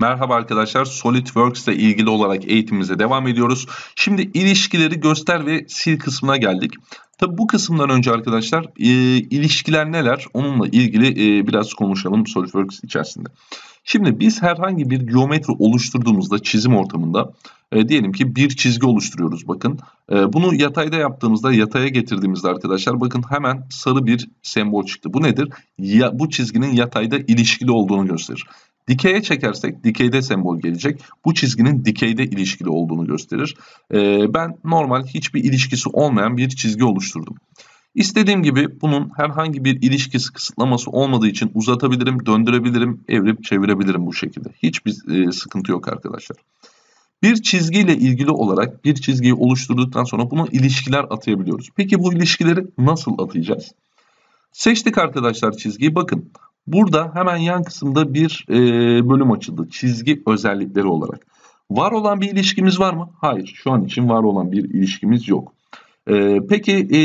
Merhaba arkadaşlar SolidWorks ile ilgili olarak eğitimimize devam ediyoruz. Şimdi ilişkileri göster ve sil kısmına geldik. Tabi bu kısımdan önce arkadaşlar e, ilişkiler neler onunla ilgili e, biraz konuşalım SolidWorks içerisinde. Şimdi biz herhangi bir geometri oluşturduğumuzda çizim ortamında e, diyelim ki bir çizgi oluşturuyoruz bakın. E, bunu yatayda yaptığımızda yataya getirdiğimizde arkadaşlar bakın hemen sarı bir sembol çıktı. Bu nedir? Ya, bu çizginin yatayda ilişkili olduğunu gösterir. Dikeye çekersek dikeyde sembol gelecek. Bu çizginin dikeyde ilişkili olduğunu gösterir. Ee, ben normal hiçbir ilişkisi olmayan bir çizgi oluşturdum. İstediğim gibi bunun herhangi bir ilişkisi kısıtlaması olmadığı için uzatabilirim, döndürebilirim, evrip çevirebilirim bu şekilde. Hiçbir e, sıkıntı yok arkadaşlar. Bir çizgiyle ilgili olarak bir çizgiyi oluşturduktan sonra buna ilişkiler atayabiliyoruz. Peki bu ilişkileri nasıl atayacağız? Seçtik arkadaşlar çizgiyi. Bakın Burada hemen yan kısımda bir e, bölüm açıldı. Çizgi özellikleri olarak. Var olan bir ilişkimiz var mı? Hayır. Şu an için var olan bir ilişkimiz yok. E, peki e,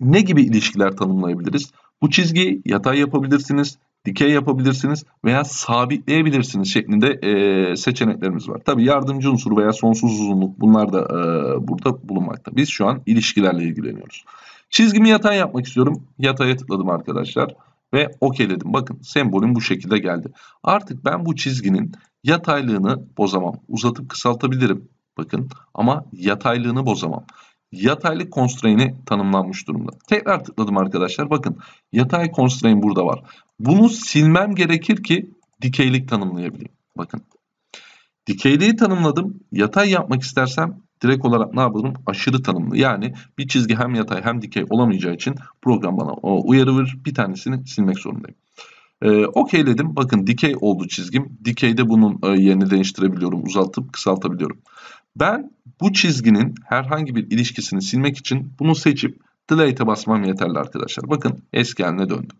ne gibi ilişkiler tanımlayabiliriz? Bu çizgi yatay yapabilirsiniz, dikey yapabilirsiniz veya sabitleyebilirsiniz şeklinde e, seçeneklerimiz var. Tabi yardımcı unsur veya sonsuz uzunluk bunlar da e, burada bulunmakta. Biz şu an ilişkilerle ilgileniyoruz. Çizgimi yatay yapmak istiyorum. Yataya tıkladım arkadaşlar. Arkadaşlar ve okeyledim. Bakın sembolüm bu şekilde geldi. Artık ben bu çizginin yataylığını bozamam. Uzatıp kısaltabilirim. Bakın ama yataylığını bozamam. Yataylık constraint'i tanımlanmış durumda. Tekrar tıkladım arkadaşlar. Bakın yatay constraint burada var. Bunu silmem gerekir ki dikeylik tanımlayabileyim. Bakın dikeyliği tanımladım. Yatay yapmak istersem direkt olarak ne yapalım? Aşırı tanımlı. Yani bir çizgi hem yatay hem dikey olamayacağı için program bana o uyarı verir. Bir tanesini silmek zorundayım. E, ee, okeyledim. Bakın dikey oldu çizgim. Dikeyde bunun e, yerini değiştirebiliyorum. Uzatıp kısaltabiliyorum. Ben bu çizginin herhangi bir ilişkisini silmek için bunu seçip delete'e basmam yeterli arkadaşlar. Bakın eski haline döndüm.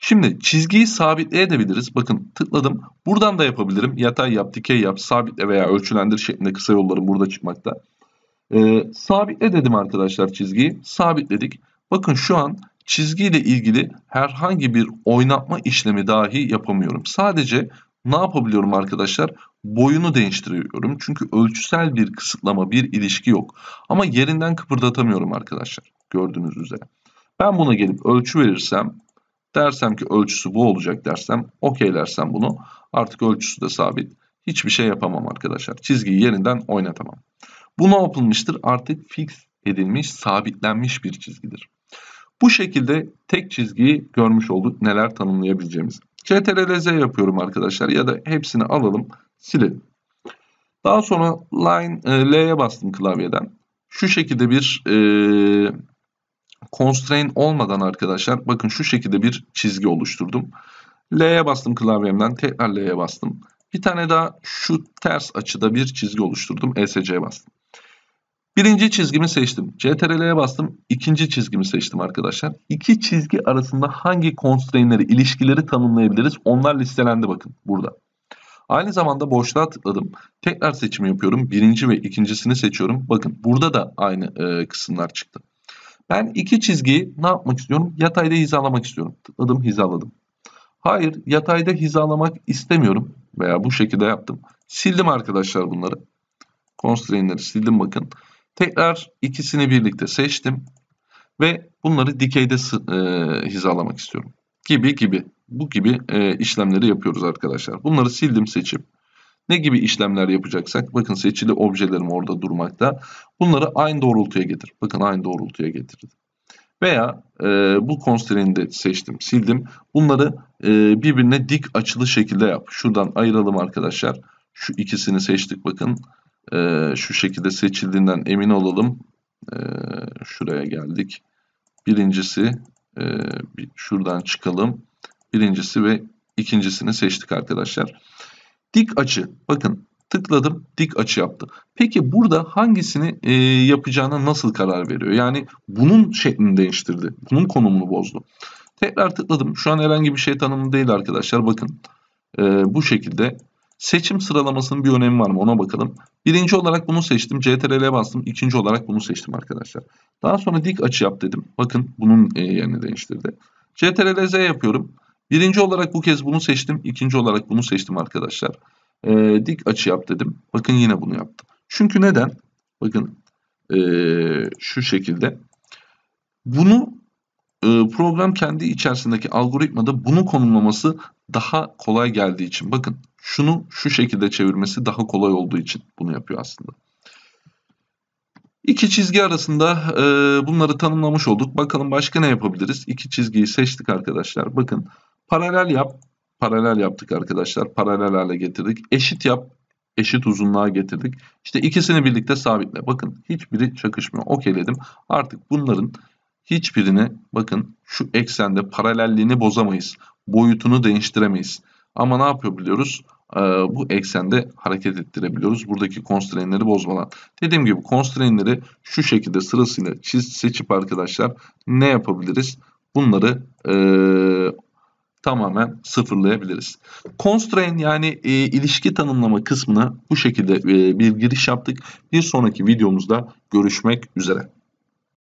Şimdi çizgiyi sabitleyebiliriz. Bakın tıkladım. Buradan da yapabilirim. Yatay yap, dikey yap, sabitle veya ölçülendir şeklinde kısa yollarım burada çıkmakta. Ee, sabitle dedim arkadaşlar çizgiyi. Sabitledik. Bakın şu an çizgiyle ilgili herhangi bir oynatma işlemi dahi yapamıyorum. Sadece ne yapabiliyorum arkadaşlar? Boyunu değiştiriyorum. Çünkü ölçüsel bir kısıtlama, bir ilişki yok. Ama yerinden kıpırdatamıyorum arkadaşlar. Gördüğünüz üzere. Ben buna gelip ölçü verirsem Dersem ki ölçüsü bu olacak dersem okeylersem bunu artık ölçüsü de sabit. Hiçbir şey yapamam arkadaşlar. Çizgiyi yeniden oynatamam. Bu ne yapılmıştır? Artık fix edilmiş, sabitlenmiş bir çizgidir. Bu şekilde tek çizgiyi görmüş olduk neler tanımlayabileceğimiz. CTRL-Z yapıyorum arkadaşlar ya da hepsini alalım silelim. Daha sonra line e, L'ye bastım klavyeden. Şu şekilde bir e, constraint olmadan arkadaşlar bakın şu şekilde bir çizgi oluşturdum. L'ye bastım klavyemden tekrar L'ye bastım. Bir tane daha şu ters açıda bir çizgi oluşturdum. ESC'ye bastım. Birinci çizgimi seçtim. CTRL'ye bastım. İkinci çizgimi seçtim arkadaşlar. İki çizgi arasında hangi constraint'leri, ilişkileri tanımlayabiliriz? Onlar listelendi bakın burada. Aynı zamanda boşluğa tıkladım. Tekrar seçimi yapıyorum. Birinci ve ikincisini seçiyorum. Bakın burada da aynı e, kısımlar çıktı. Ben iki çizgiyi ne yapmak istiyorum? Yatayda hizalamak istiyorum. Tıkladım hizaladım. Hayır yatayda hizalamak istemiyorum. Veya bu şekilde yaptım. Sildim arkadaşlar bunları. Constraint'leri sildim bakın. Tekrar ikisini birlikte seçtim. Ve bunları dikeyde e, hizalamak istiyorum. Gibi gibi. Bu gibi e, işlemleri yapıyoruz arkadaşlar. Bunları sildim seçip ne gibi işlemler yapacaksak bakın seçili objelerim orada durmakta. Bunları aynı doğrultuya getir. Bakın aynı doğrultuya getirdim. Veya e, bu constraint'i seçtim, sildim. Bunları e, birbirine dik açılı şekilde yap. Şuradan ayıralım arkadaşlar. Şu ikisini seçtik bakın. E, şu şekilde seçildiğinden emin olalım. E, şuraya geldik. Birincisi e, şuradan çıkalım. Birincisi ve ikincisini seçtik arkadaşlar. Dik açı. Bakın tıkladım dik açı yaptı. Peki burada hangisini e, yapacağına nasıl karar veriyor? Yani bunun şeklini değiştirdi. Bunun konumunu bozdu. Tekrar tıkladım. Şu an herhangi bir şey tanımlı değil arkadaşlar. Bakın e, bu şekilde seçim sıralamasının bir önemi var mı ona bakalım. Birinci olarak bunu seçtim. CTRL'e bastım. İkinci olarak bunu seçtim arkadaşlar. Daha sonra dik açı yap dedim. Bakın bunun e, yerini değiştirdi. CTRL'e Z yapıyorum. Birinci olarak bu kez bunu seçtim. ikinci olarak bunu seçtim arkadaşlar. E, dik açı yap dedim. Bakın yine bunu yaptım. Çünkü neden? Bakın e, şu şekilde. Bunu e, program kendi içerisindeki algoritmada bunu konumlaması daha kolay geldiği için. Bakın şunu şu şekilde çevirmesi daha kolay olduğu için bunu yapıyor aslında. İki çizgi arasında e, bunları tanımlamış olduk. Bakalım başka ne yapabiliriz? İki çizgiyi seçtik arkadaşlar. Bakın Paralel yap. Paralel yaptık arkadaşlar. Paralel hale getirdik. Eşit yap. Eşit uzunluğa getirdik. İşte ikisini birlikte sabitle. Bakın hiçbiri çakışmıyor. Okeyledim. Artık bunların hiçbirini bakın şu eksende paralelliğini bozamayız. Boyutunu değiştiremeyiz. Ama ne yapıyor biliyoruz? Ee, bu eksende hareket ettirebiliyoruz. Buradaki constraint'leri bozmadan. Dediğim gibi constraint'leri şu şekilde sırasıyla çiz, seçip arkadaşlar ne yapabiliriz? Bunları ee, tamamen sıfırlayabiliriz. Constraint yani e, ilişki tanımlama kısmına bu şekilde e, bir giriş yaptık. Bir sonraki videomuzda görüşmek üzere.